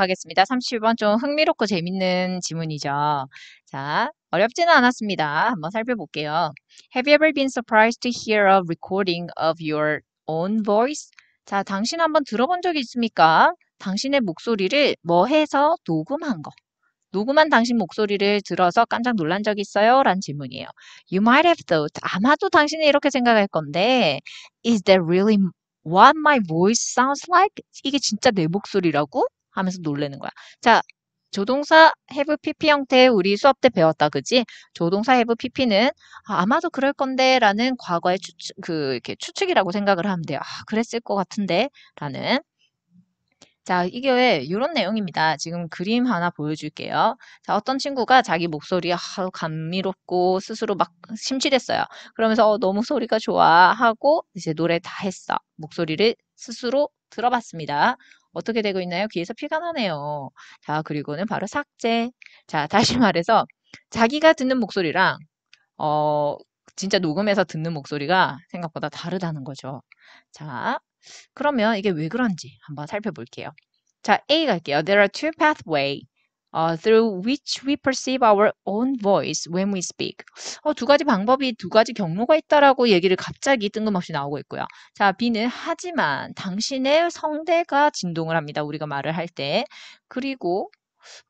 하겠습니다. 30번 좀 흥미롭고 재밌는 질문이죠 자, 어렵지는 않았습니다. 한번 살펴볼게요. Have you ever been surprised to hear a recording of your own voice? 자, 당신 한번 들어본 적 있습니까? 당신의 목소리를 뭐 해서 녹음한 거. 녹음한 당신 목소리를 들어서 깜짝 놀란 적 있어요? 라는 질문이에요. You might have thought, 아마도 당신이 이렇게 생각할 건데, is that really what my voice sounds like? 이게 진짜 내 목소리라고? 하면서 놀래는 거야. 자, 조동사 have pp 형태 우리 수업 때 배웠다 그지? 조동사 have pp는 아, 마도 그럴 건데라는 과거의 추측 그 이렇게 추측이라고 생각을 하면 돼요. 아, 그랬을 것 같은데라는 자, 이게 이런 내용입니다. 지금 그림 하나 보여줄게요. 자, 어떤 친구가 자기 목소리 아, 감미롭고 스스로 막 심취됐어요. 그러면서 어, 너무 소리가 좋아 하고 이제 노래 다 했어. 목소리를 스스로 들어봤습니다. 어떻게 되고 있나요? 귀에서 피가 나네요. 자, 그리고는 바로 삭제. 자, 다시 말해서 자기가 듣는 목소리랑 어, 진짜 녹음해서 듣는 목소리가 생각보다 다르다는 거죠. 자, 그러면 이게 왜 그런지 한번 살펴볼게요. 자, A 갈게요. There are two pathways. uh, through which we perceive our own voice when we speak. 어, 두 가지 방법이 두 가지 경로가 있다라고 얘기를 갑자기 뜬금없이 나오고 있고요. 자, B는 하지만 당신의 성대가 진동을 합니다. 우리가 말을 할 때. 그리고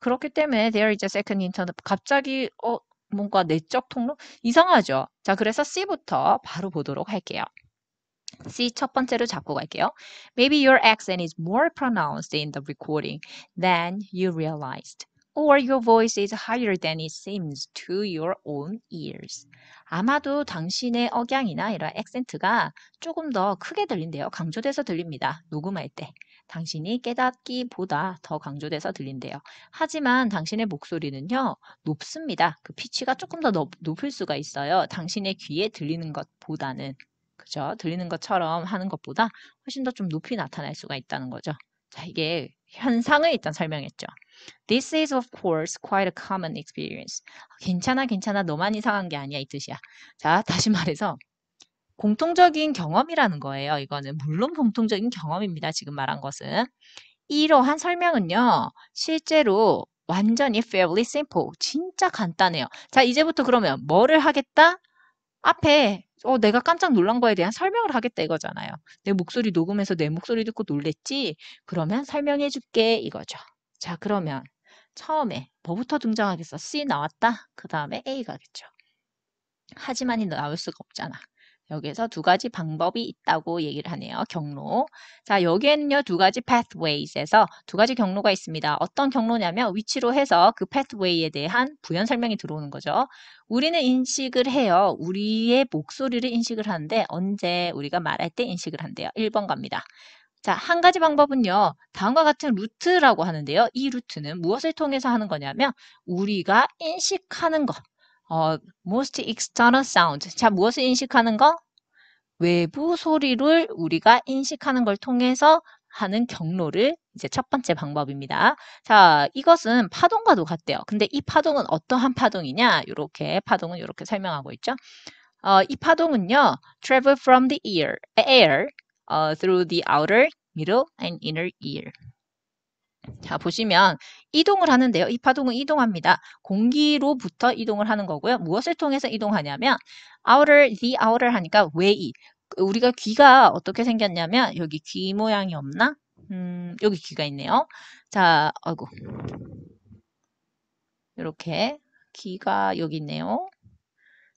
그렇기 때문에 there is a second internal 갑자기 어 뭔가 내적 통로 이상하죠. 자, 그래서 C부터 바로 보도록 할게요. C 첫 번째로 잡고 갈게요. Maybe your accent is more pronounced in the recording than you realized. or your voice is higher than it seems to your own ears. 아마도 당신의 억양이나 이런 액센트가 조금 더 크게 들린대요. 강조돼서 들립니다. 녹음할 때. 당신이 깨닫기보다 더 강조돼서 들린대요. 하지만 당신의 목소리는요, 높습니다. 그 피치가 조금 더 높, 높을 수가 있어요. 당신의 귀에 들리는 것보다는. 그죠? 들리는 것처럼 하는 것보다 훨씬 더 좀 높이 나타날 수가 있다는 거죠. 자, 이게 현상을 일단 설명했죠. This is of course quite a common experience. 괜찮아, 괜찮아. 너만 이상한 게 아니야. 이 뜻이야. 자, 다시 말해서 공통적인 경험이라는 거예요. 이거는 물론 공통적인 경험입니다. 지금 말한 것은. 이러한 설명은요. 실제로 완전히 fairly simple. 진짜 간단해요. 자, 이제부터 그러면 뭐를 하겠다? 앞에 어, 내가 깜짝 놀란 거에 대한 설명을 하겠다 이거잖아요. 내 목소리 녹음해서 내 목소리 듣고 놀랬지? 그러면 설명해 줄게 이거죠. 자, 그러면 처음에 뭐부터 등장하겠어? C 나왔다? 그 다음에 A 가겠죠. 하지만이 나올 수가 없잖아. 여기에서 두 가지 방법이 있다고 얘기를 하네요. 경로. 자, 여기에는요, 두 가지 pathways에서 두 가지 경로가 있습니다. 어떤 경로냐면 위치로 해서 그 pathway에 대한 부연 설명이 들어오는 거죠. 우리는 인식을 해요. 우리의 목소리를 인식을 하는데 언제 우리가 말할 때 인식을 한대요. 1번 갑니다. 자, 한 가지 방법은요. 다음과 같은 루트라고 하는데요. 이 루트는 무엇을 통해서 하는 거냐면 우리가 인식하는 것, 어, most external sound. 자, 무엇을 인식하는 거? 외부 소리를 우리가 인식하는 걸 통해서 하는 경로를 이제 첫 번째 방법입니다. 자, 이것은 파동과도 같대요. 근데 이 파동은 어떠한 파동이냐? 이렇게 파동은 이렇게 설명하고 있죠. 어, 이 파동은요, travel from the ear, air, uh, through the outer, middle, and inner ear. 자 보시면 이동을 하는데요. 이 파동은 이동합니다. 공기로부터 이동을 하는 거고요. 무엇을 통해서 이동하냐면 outer, the outer 하니까 way. 그 우리가 귀가 어떻게 생겼냐면 여기 귀 모양이 없나? 음, 여기 귀가 있네요. 자, 아이고. 이렇게 귀가 여기 있네요.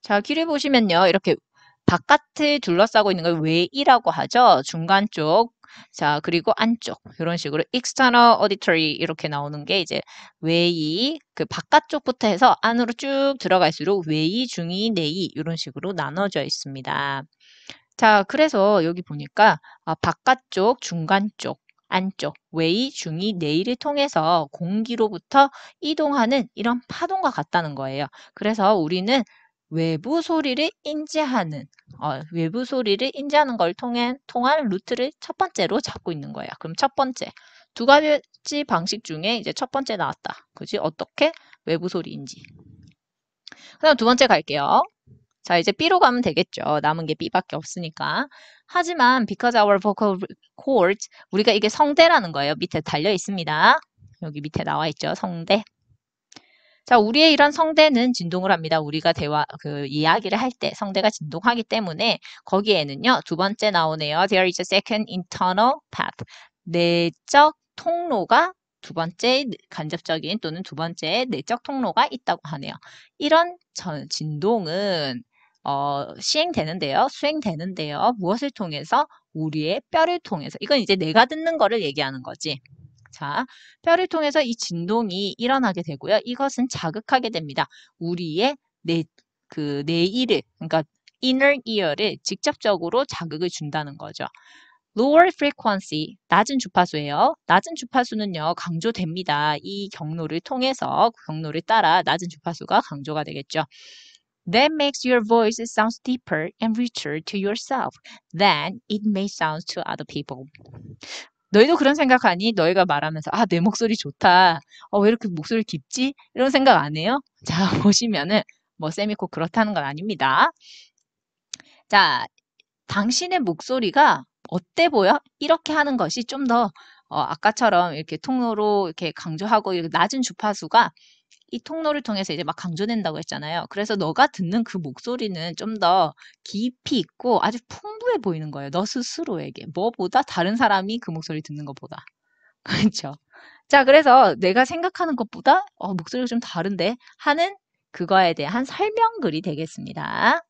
자, 귀를 보시면요. 이렇게 바깥을 둘러싸고 있는 걸 외이라고 하죠. 중간 쪽 자, 그리고 안쪽 이런 식으로 external auditory 이렇게 나오는 게 이제 외이 그 바깥쪽부터 해서 안으로 쭉 들어갈수록 외이, 중이, 내이 이런 식으로 나눠져 있습니다. 자, 그래서 여기 보니까 아, 바깥쪽, 중간 쪽 안쪽, 외이, 중이, 내일을 통해서 공기로부터 이동하는 이런 파동과 같다는 거예요. 그래서 우리는 외부 소리를 인지하는 어, 외부 소리를 인지하는 걸 통해 통한 루트를 첫 번째로 잡고 있는 거예요. 그럼 첫 번째 두 가지 방식 중에 이제 첫 번째 나왔다. 그지? 어떻게 외부 소리인지. 그럼두 번째 갈게요. 자 이제 B로 가면 되겠죠. 남은 게 B밖에 없으니까. 하지만 because our vocal cords 우리가 이게 성대라는 거예요. 밑에 달려 있습니다. 여기 밑에 나와 있죠. 성대. 자, 우리의 이런 성대는 진동을 합니다. 우리가 대화, 그, 이야기를 할 때 성대가 진동하기 때문에 거기에는요, 두 번째 나오네요. There is a second internal path. 내적 통로가 두 번째 간접적인 또는 두 번째 내적 통로가 있다고 하네요. 이런 전, 진동은 어, 시행되는데요. 수행되는데요. 무엇을 통해서? 우리의 뼈를 통해서. 이건 이제 내가 듣는 거를 얘기하는 거지. 자, 뼈를 통해서 이 진동이 일어나게 되고요. 이것은 자극하게 됩니다. 우리의 내, 그 내이를, 그러니까 inner ear를 직접적으로 자극을 준다는 거죠. lower frequency, 낮은 주파수예요. 낮은 주파수는요, 강조됩니다. 이 경로를 통해서, 그 경로를 따라 낮은 주파수가 강조가 되겠죠. That makes your voice sound deeper and richer to yourself than it may sound to other people. 너희도 그런 생각하니? 너희가 말하면서 아, 내 목소리 좋다. 어, 왜 이렇게 목소리 깊지? 이런 생각 안 해요? 자, 보시면은 뭐 세미코 그렇다는 건 아닙니다. 자, 당신의 목소리가 어때 보여? 이렇게 하는 것이 좀더 어, 아까처럼 이렇게 통로로 이렇게 강조하고 이렇게 낮은 주파수가 이 통로를 통해서 이제 막 강조된다고 했잖아요. 그래서 너가 듣는 그 목소리는 좀 더 깊이 있고 아주 풍부해 보이는 거예요. 너 스스로에게. 뭐보다 다른 사람이 그 목소리 듣는 것보다. 그렇죠. 자, 그래서 내가 생각하는 것보다 어, 목소리가 좀 다른데 하는 그거에 대한 설명글이 되겠습니다.